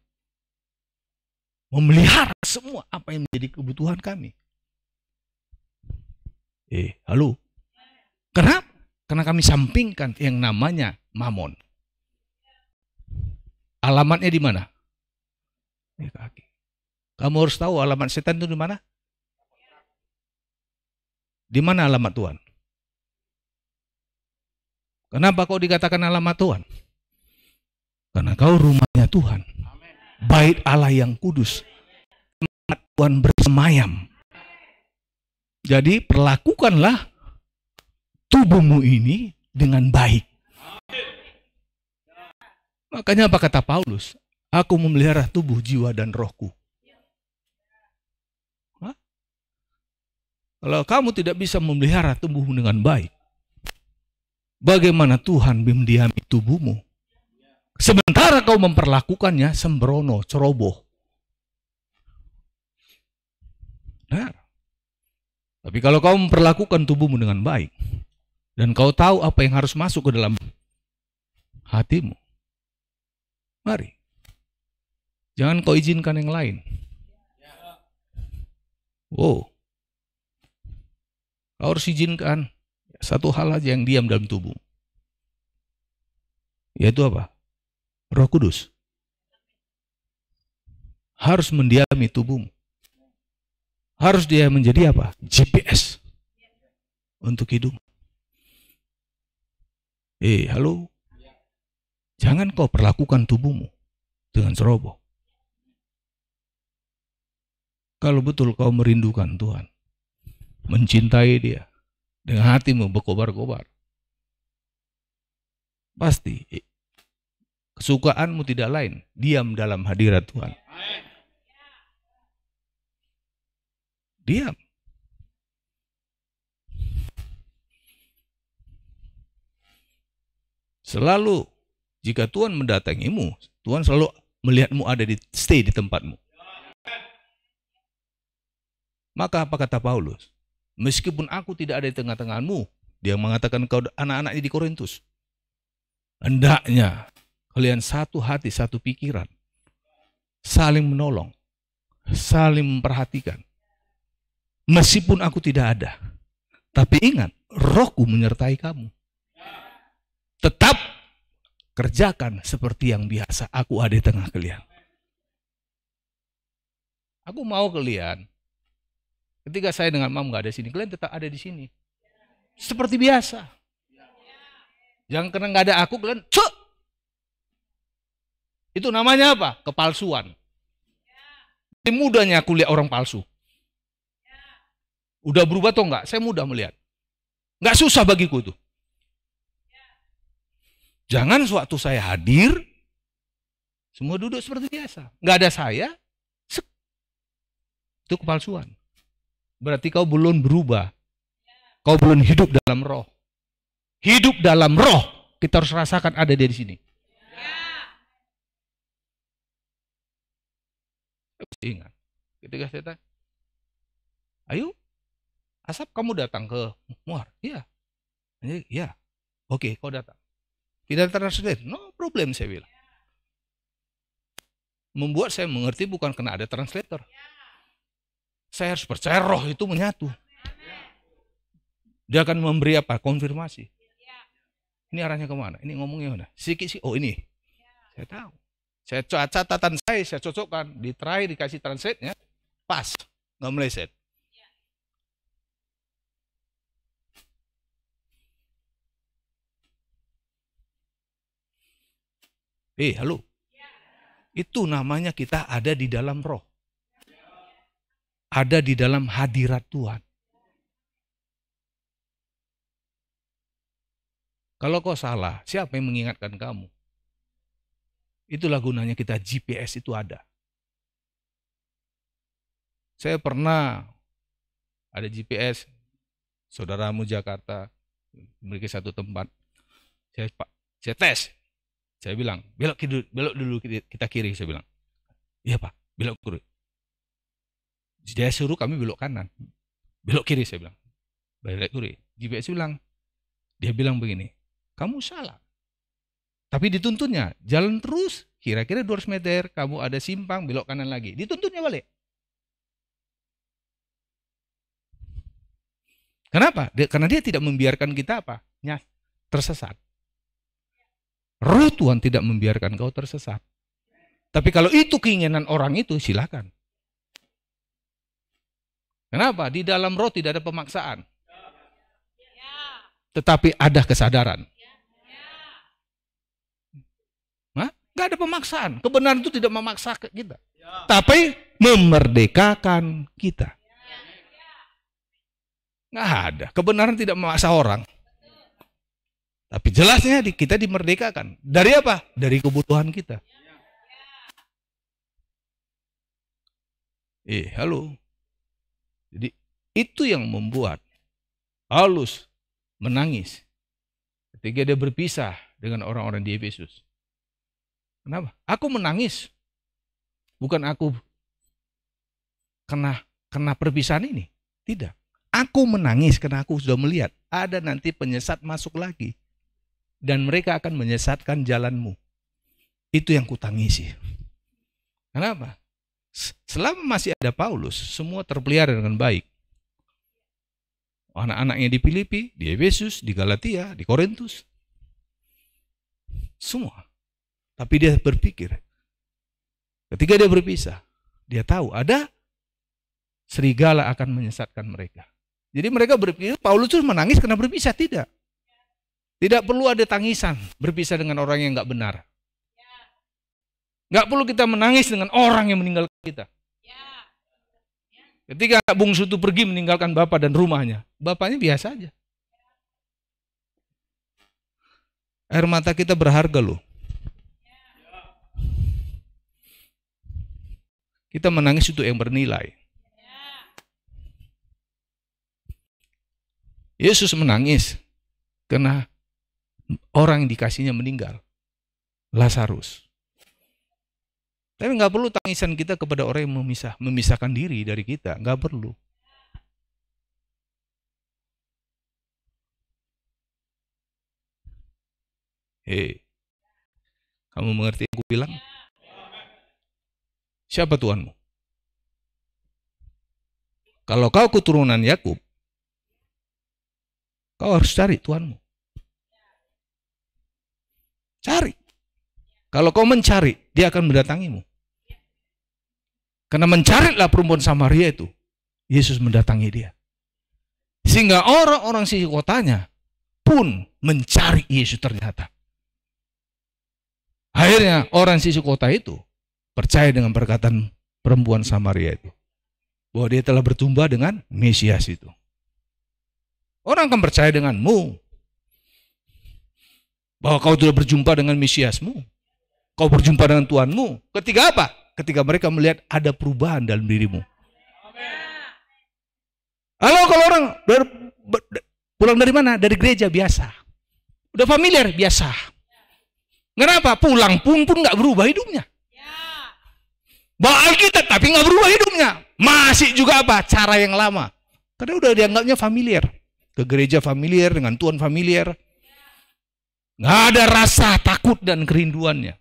Memelihara semua apa yang menjadi kebutuhan kami. Eh, halo. Kenapa? Karena kami sampingkan yang namanya mamon. Alamatnya di mana? Kamu harus tahu alamat setan itu di mana? Di mana alamat Tuhan? Kenapa kau dikatakan alamat Tuhan? Karena kau rumahnya Tuhan. Bait Allah yang kudus. Tempat Tuhan bersemayam. Jadi perlakukanlah tubuhmu ini dengan baik. Makanya apa kata Paulus? Aku memelihara tubuh, jiwa, dan rohku. Kalau kamu tidak bisa memelihara tubuhmu dengan baik, bagaimana Tuhan mendiami tubuhmu? Sementara kau memperlakukannya sembrono, ceroboh. Nah, tapi kalau kau memperlakukan tubuhmu dengan baik, dan kau tahu apa yang harus masuk ke dalam hatimu, mari. Jangan kau izinkan yang lain. Wow, Kau harus izinkan satu hal aja yang diam dalam tubuh. Yaitu apa? Roh Kudus. Harus mendiami tubuhmu. Harus dia menjadi apa? GPS untuk hidung. Eh, halo. Jangan kau perlakukan tubuhmu dengan ceroboh. Kalau betul kau merindukan Tuhan, mencintai dia dengan hatimu berkobar-kobar. Pasti kesukaanmu tidak lain diam dalam hadirat Tuhan. Diam. Selalu jika Tuhan mendatangimu, Tuhan selalu melihatmu ada di stay di tempatmu. Maka apa kata Paulus? Meskipun aku tidak ada di tengah-tengahmu, dia mengatakan kau anak-anaknya di Korintus. Hendaknya kalian satu hati, satu pikiran. Saling menolong, saling memperhatikan. Meskipun aku tidak ada, tapi ingat, rohku menyertai kamu. Tetap kerjakan seperti yang biasa aku ada di tengah kalian. Aku mau kalian Ketika saya dengan mam nggak ada sini, kalian tetap ada di sini. Seperti biasa. Jangan karena nggak ada aku, kalian cuk. Itu namanya apa? Kepalsuan. Ini mudahnya aku lihat orang palsu. Udah berubah atau enggak? Saya mudah melihat. Enggak susah bagiku itu. Jangan suatu saya hadir, semua duduk seperti biasa. Enggak ada saya, itu kepalsuan. Berarti kau belum berubah. Kau belum hidup dalam roh. Hidup dalam roh, kita harus rasakan ada dia di sini. ingat. Ketika saya tanya, ayo, asap kamu datang ke muar. Iya. Iya. Oke, kau datang. Tidak translate. No problem, saya bilang. Membuat saya mengerti bukan karena ada translator. Ya saya harus percaya roh itu menyatu. Dia akan memberi apa? Konfirmasi. Ini arahnya kemana? Ini ngomongnya mana? Sikit sih. Oh ini. Saya tahu. Saya catatan saya, saya cocokkan. Diterai, dikasih translate ya. Pas. Nggak meleset. Eh, halo. Itu namanya kita ada di dalam roh ada di dalam hadirat Tuhan. Kalau kau salah, siapa yang mengingatkan kamu? Itulah gunanya kita GPS itu ada. Saya pernah ada GPS, saudaramu Jakarta, memiliki satu tempat. Saya, Pak, saya tes. Saya bilang, belok, belok dulu kita kiri, saya bilang. Iya Pak, belok kiri. Dia suruh kami belok kanan. Belok kiri saya bilang. belok kiri. GPS bilang. Dia bilang begini. Kamu salah. Tapi dituntunnya jalan terus kira-kira 200 meter kamu ada simpang belok kanan lagi. Dituntunnya balik. Kenapa? Dia, karena dia tidak membiarkan kita apa? Nyas, tersesat. Roh Tuhan tidak membiarkan kau tersesat. Tapi kalau itu keinginan orang itu silakan. Kenapa? Di dalam roh tidak ada pemaksaan. Ya. Tetapi ada kesadaran. Ya. Ya. Hah? Gak ada pemaksaan. Kebenaran itu tidak memaksa kita. Tapi memerdekakan kita. Gak ada. Kebenaran tidak memaksa orang. Tapi jelasnya kita dimerdekakan. Dari apa? Dari kebutuhan kita. Eh, halo. Jadi itu yang membuat Paulus menangis ketika dia berpisah dengan orang-orang di Efesus. Kenapa? Aku menangis. Bukan aku kena kena perpisahan ini. Tidak. Aku menangis karena aku sudah melihat ada nanti penyesat masuk lagi dan mereka akan menyesatkan jalanmu. Itu yang kutangisi. Kenapa? Selama masih ada Paulus, semua terpelihara dengan baik. Anak-anaknya di Filipi, di Efesus, di Galatia, di Korintus. Semua. Tapi dia berpikir, ketika dia berpisah, dia tahu ada serigala akan menyesatkan mereka. Jadi mereka berpikir Paulus itu menangis karena berpisah tidak. Tidak perlu ada tangisan berpisah dengan orang yang nggak benar. Nggak perlu kita menangis dengan orang yang meninggal kita. Ketika bungsu itu pergi meninggalkan bapak dan rumahnya, bapaknya biasa aja. Air mata kita berharga loh. Kita menangis itu yang bernilai. Yesus menangis karena orang yang dikasihnya meninggal. Lazarus. Tapi nggak perlu tangisan kita kepada orang yang memisah, memisahkan diri dari kita. Nggak perlu. Hei, kamu mengerti yang aku bilang? Siapa Tuhanmu? Kalau kau keturunan Yakub, kau harus cari Tuhanmu. Cari. Kalau kau mencari, dia akan mendatangimu. Karena mencarilah perempuan Samaria itu. Yesus mendatangi dia. Sehingga orang-orang sisi kotanya pun mencari Yesus ternyata. Akhirnya orang sisi kota itu percaya dengan perkataan perempuan Samaria itu. Bahwa dia telah bertumbuh dengan Mesias itu. Orang akan percaya denganmu. Bahwa kau sudah berjumpa dengan Mesiasmu. Kau berjumpa dengan Tuhanmu. Ketiga apa? ketika mereka melihat ada perubahan dalam dirimu. Halo kalau orang dari, pulang dari mana? Dari gereja biasa. Udah familiar biasa. Kenapa? Pulang pun pun nggak berubah hidupnya. Ya. Bawa Alkitab tapi nggak berubah hidupnya. Masih juga apa? Cara yang lama. Karena udah dianggapnya familiar. Ke gereja familiar, dengan Tuhan familiar. Ya. Nggak ada rasa takut dan kerinduannya.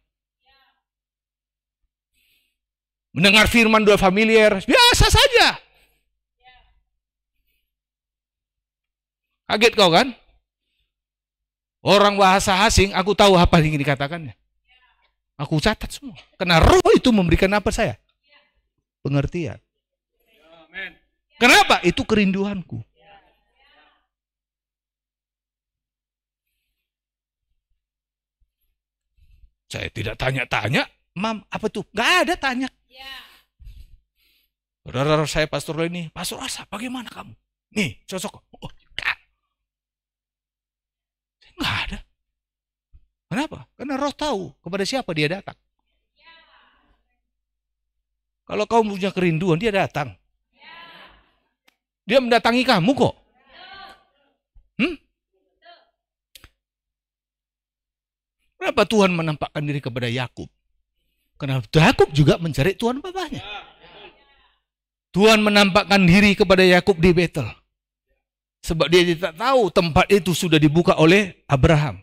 Mendengar firman dua familiar, biasa saja. Kaget kau kan? Orang bahasa asing, aku tahu apa yang ingin dikatakannya. Aku catat semua. Karena roh itu memberikan apa saya? Pengertian. Kenapa? Itu kerinduanku. Saya tidak tanya-tanya, mam apa tuh? Gak ada tanya. Ya. saya Pastor lo ini, Pastor Asa, bagaimana kamu? Nih, cocok. Oh, enggak. Enggak ada. Kenapa? Karena roh tahu kepada siapa dia datang. Ya. Kalau kamu punya kerinduan, dia datang. Ya. Dia mendatangi kamu kok. Hmm? Kenapa Tuhan menampakkan diri kepada Yakub? Karena Yakub juga mencari Tuhan bapaknya. Tuhan menampakkan diri kepada Yakub di Betel. Sebab dia tidak tahu tempat itu sudah dibuka oleh Abraham.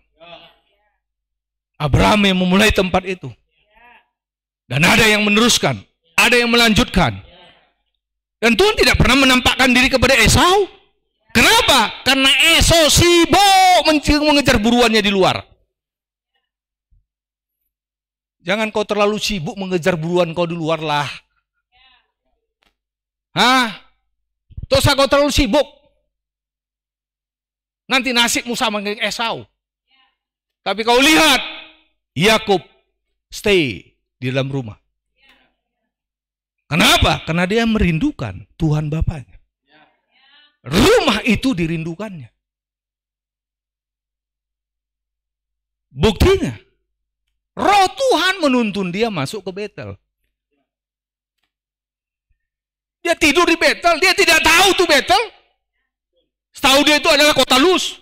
Abraham yang memulai tempat itu. Dan ada yang meneruskan, ada yang melanjutkan. Dan Tuhan tidak pernah menampakkan diri kepada Esau. Kenapa? Karena Esau sibuk mengejar buruannya di luar. Jangan kau terlalu sibuk mengejar buruan kau di luar lah. Hah? Dosa kau terlalu sibuk. Nanti nasibmu sama dengan Esau. Tapi kau lihat, Yakub stay di dalam rumah. Kenapa? Karena dia merindukan Tuhan Bapaknya. Rumah itu dirindukannya. Buktinya, Roh Tuhan menuntun dia masuk ke Betel. Dia tidur di Betel, dia tidak tahu tuh Betel. Setahu dia itu adalah kota Luz.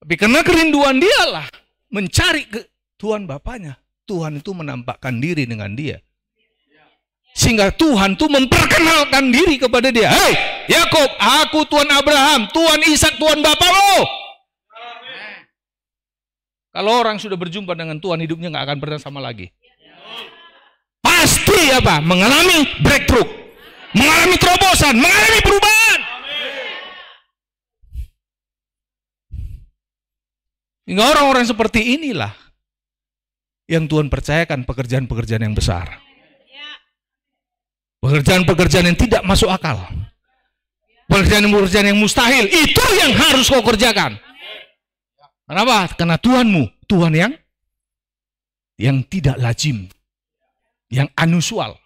Tapi karena kerinduan dialah mencari ke Tuhan Bapaknya. Tuhan itu menampakkan diri dengan dia. Sehingga Tuhan itu memperkenalkan diri kepada dia. Hei, Yakob, aku Tuhan Abraham, Tuhan Ishak, Tuhan Bapamu. Kalau orang sudah berjumpa dengan Tuhan, hidupnya nggak akan pernah sama lagi. Pasti apa? Mengalami breakthrough, mengalami terobosan, mengalami perubahan. Hingga orang-orang seperti inilah yang Tuhan percayakan pekerjaan-pekerjaan yang besar. Pekerjaan-pekerjaan yang tidak masuk akal. Pekerjaan-pekerjaan yang mustahil. Itu yang harus kau kerjakan. Kenapa? Karena Tuhanmu, Tuhan yang yang tidak lazim, yang anusual.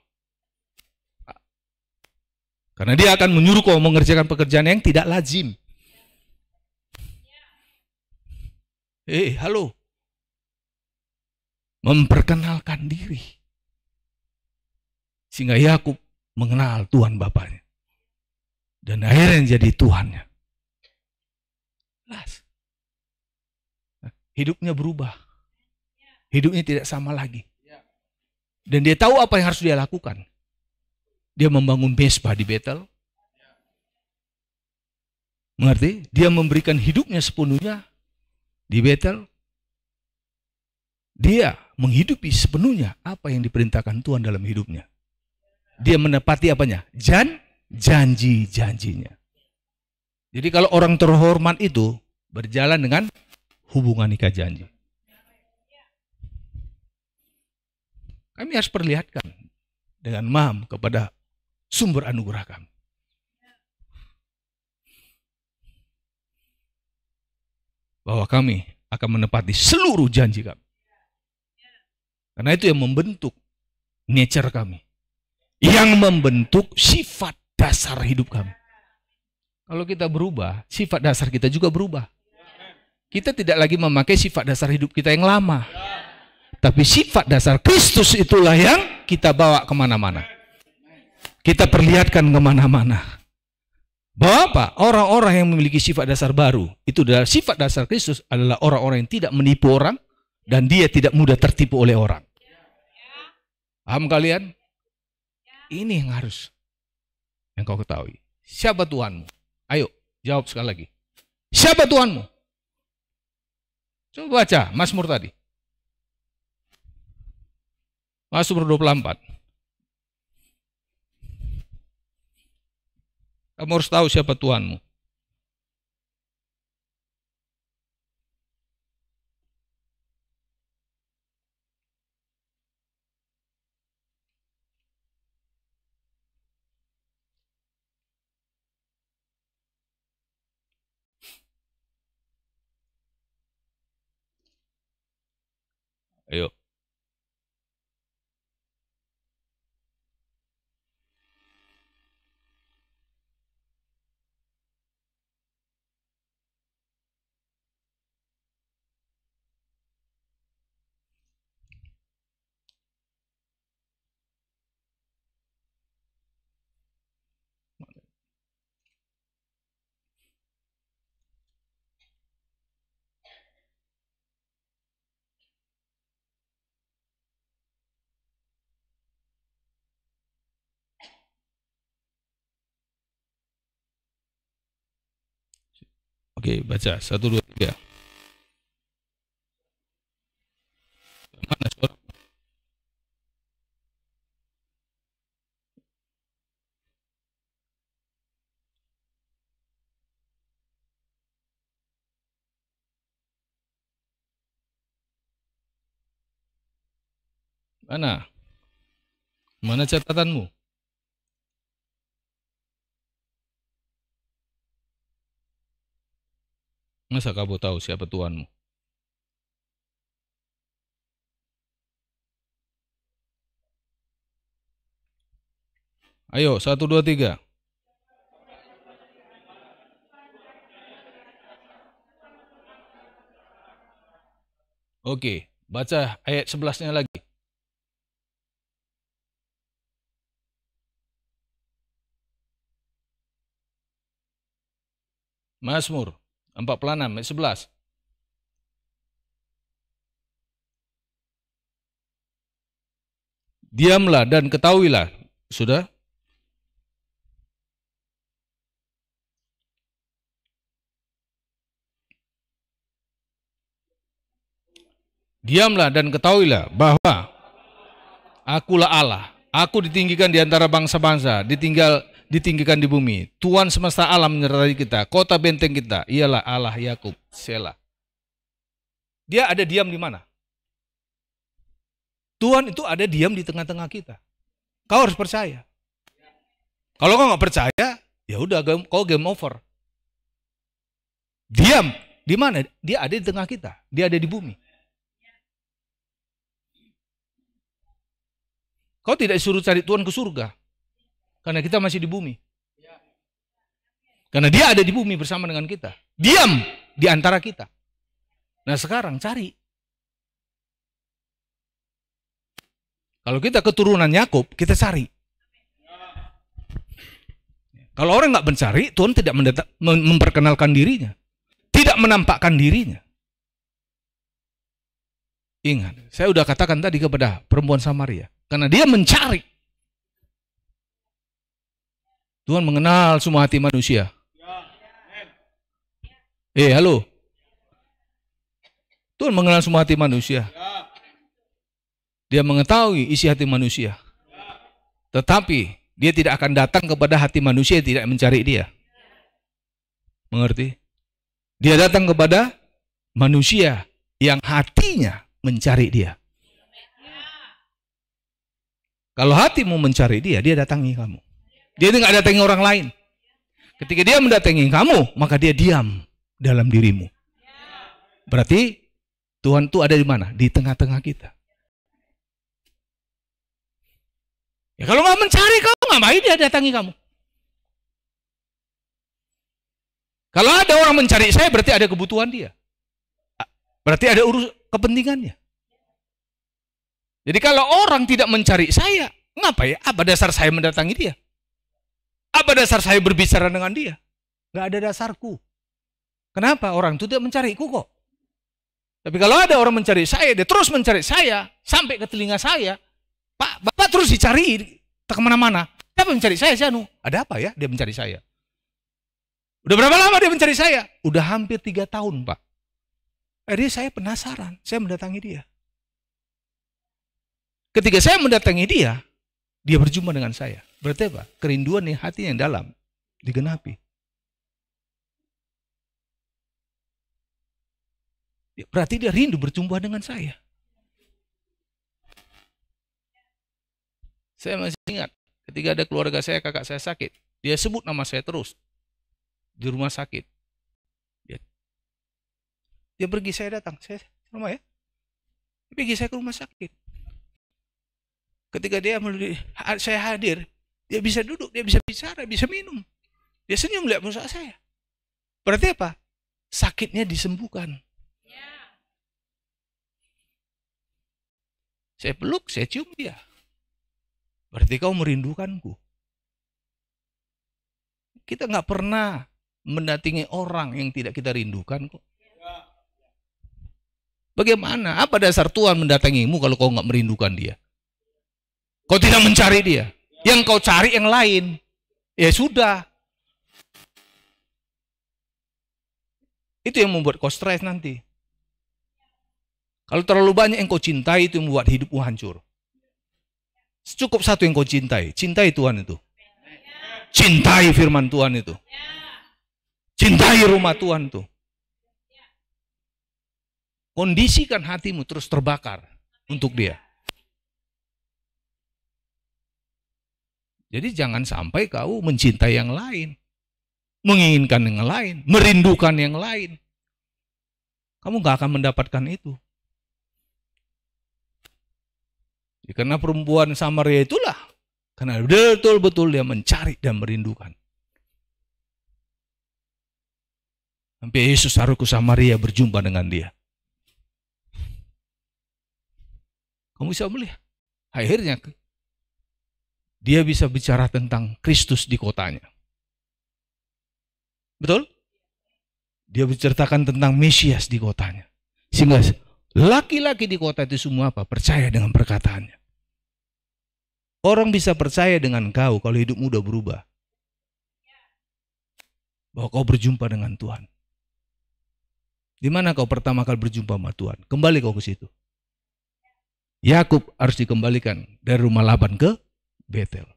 Karena dia akan menyuruh kau mengerjakan pekerjaan yang tidak lazim. Eh, halo. Memperkenalkan diri. Sehingga Yakub ya mengenal Tuhan Bapaknya. Dan akhirnya jadi Tuhannya. Last hidupnya berubah. Hidupnya tidak sama lagi. Ya. Dan dia tahu apa yang harus dia lakukan. Dia membangun mesbah di Betel. Mengerti? Dia memberikan hidupnya sepenuhnya di Betel. Dia menghidupi sepenuhnya apa yang diperintahkan Tuhan dalam hidupnya. Dia menepati apanya? Jan, janji-janjinya. Jadi kalau orang terhormat itu berjalan dengan hubungan nikah janji. Kami harus perlihatkan dengan mam kepada sumber anugerah kami. Bahwa kami akan menepati seluruh janji kami. Karena itu yang membentuk nature kami. Yang membentuk sifat dasar hidup kami. Kalau kita berubah, sifat dasar kita juga berubah. Kita tidak lagi memakai sifat dasar hidup kita yang lama. Tapi sifat dasar Kristus itulah yang kita bawa kemana-mana. Kita perlihatkan kemana-mana. Bahwa apa? Orang-orang yang memiliki sifat dasar baru, itu adalah sifat dasar Kristus adalah orang-orang yang tidak menipu orang dan dia tidak mudah tertipu oleh orang. Paham kalian? Ini yang harus yang kau ketahui. Siapa Tuhanmu? Ayo, jawab sekali lagi. Siapa Tuhanmu? Coba baca Mazmur tadi. Mazmur 24. Kamu harus tahu siapa Tuhanmu. Yep. Oke, baca. Satu, dua, tiga. Mana suara? Mana? Mana catatanmu? Masa kamu tahu siapa tuanmu? Ayo, satu, dua, tiga. Oke, baca ayat sebelasnya lagi. Masmur 46 ayat 11. Diamlah dan ketahuilah. Sudah? Diamlah dan ketahuilah bahwa akulah Allah. Aku ditinggikan di antara bangsa-bangsa, ditinggal ditinggikan di bumi. Tuhan semesta alam menyertai kita. Kota benteng kita ialah Allah Yakub, Selah. Dia ada diam di mana? Tuhan itu ada diam di tengah-tengah kita. Kau harus percaya. Kalau kau nggak percaya, ya udah kau game over. Diam di mana? Dia ada di tengah kita. Dia ada di bumi. Kau tidak disuruh cari Tuhan ke surga. Karena kita masih di bumi. Karena dia ada di bumi bersama dengan kita. Diam di antara kita. Nah sekarang cari. Kalau kita keturunan Yakub, kita cari. Kalau orang nggak mencari, Tuhan tidak memperkenalkan dirinya. Tidak menampakkan dirinya. Ingat, saya sudah katakan tadi kepada perempuan Samaria. Karena dia mencari Tuhan mengenal semua hati manusia. Eh, halo. Tuhan mengenal semua hati manusia. Dia mengetahui isi hati manusia. Tetapi dia tidak akan datang kepada hati manusia yang tidak mencari dia. Mengerti? Dia datang kepada manusia yang hatinya mencari dia. Kalau hatimu mencari dia, dia datangi kamu. Dia tidak datangi orang lain. Ketika dia mendatangi kamu, maka dia diam dalam dirimu. Berarti Tuhan itu ada di mana? Di tengah-tengah kita. Ya kalau nggak mencari kamu, ngapain dia datangi kamu? Kalau ada orang mencari saya, berarti ada kebutuhan dia. Berarti ada urus kepentingannya. Jadi kalau orang tidak mencari saya, ngapain? Apa dasar saya mendatangi dia? Apa dasar saya berbicara dengan dia? Gak ada dasarku. Kenapa? Orang itu tidak mencariku kok. Tapi kalau ada orang mencari saya, dia terus mencari saya, sampai ke telinga saya. Pak, Bapak terus dicari tak kemana-mana. Siapa mencari saya, Anu? Ada apa ya dia mencari saya? Udah berapa lama dia mencari saya? Udah hampir tiga tahun, Pak. Akhirnya saya penasaran, saya mendatangi dia. Ketika saya mendatangi dia, dia berjumpa dengan saya. Berarti apa? Kerinduan nih hati yang dalam digenapi. Ya, berarti dia rindu berjumpa dengan saya. Saya masih ingat ketika ada keluarga saya, kakak saya sakit. Dia sebut nama saya terus di rumah sakit. Dia, ya. dia pergi, saya datang. Saya rumah ya. Dia pergi saya ke rumah sakit. Ketika dia saya hadir, dia bisa duduk, dia bisa bicara, bisa minum. Dia senyum lihat musuh saya. Berarti apa? Sakitnya disembuhkan. Ya. Saya peluk, saya cium dia. Berarti kau merindukanku. Kita nggak pernah mendatangi orang yang tidak kita rindukan kok. Ya. Bagaimana? Apa dasar Tuhan mendatangimu kalau kau nggak merindukan dia? Kau tidak mencari dia. Yang kau cari yang lain. Ya sudah. Itu yang membuat kau stres nanti. Kalau terlalu banyak yang kau cintai itu membuat hidupmu hancur. Cukup satu yang kau cintai. Cintai Tuhan itu. Cintai firman Tuhan itu. Cintai rumah Tuhan itu. Kondisikan hatimu terus terbakar untuk dia. Jadi jangan sampai kau mencintai yang lain, menginginkan yang lain, merindukan yang lain. Kamu gak akan mendapatkan itu. Ya, karena perempuan Samaria itulah, karena betul-betul dia mencari dan merindukan. Sampai Yesus harus ke Samaria berjumpa dengan dia. Kamu bisa melihat. Akhirnya dia bisa bicara tentang Kristus di kotanya. Betul? Dia berceritakan tentang Mesias di kotanya. Sehingga laki-laki di kota itu semua apa? Percaya dengan perkataannya. Orang bisa percaya dengan kau kalau hidupmu udah berubah. Bahwa kau berjumpa dengan Tuhan. Di mana kau pertama kali berjumpa sama Tuhan? Kembali kau ke situ. Yakub harus dikembalikan dari rumah Laban ke Betel.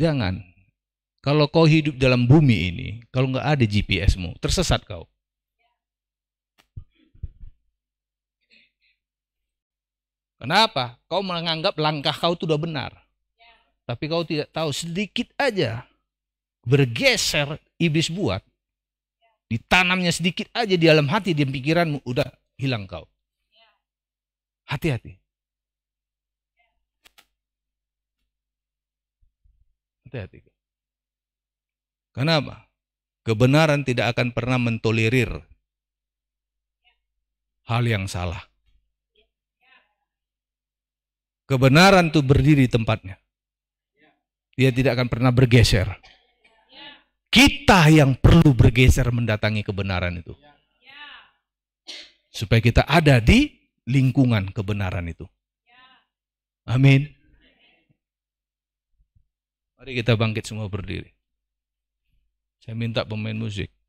Jangan. Kalau kau hidup dalam bumi ini, kalau nggak ada GPS-mu, tersesat kau. Kenapa? Kau menganggap langkah kau itu sudah benar. Tapi kau tidak tahu sedikit aja bergeser iblis buat. Ditanamnya sedikit aja di dalam hati, di pikiranmu, udah hilang kau. Hati-hati. Hati-hati. Karena Kebenaran tidak akan pernah mentolerir hal yang salah. Kebenaran itu berdiri tempatnya. Dia tidak akan pernah bergeser. Kita yang perlu bergeser mendatangi kebenaran itu. Supaya kita ada di lingkungan kebenaran itu. Amin. Mari kita bangkit semua berdiri. Saya minta pemain musik.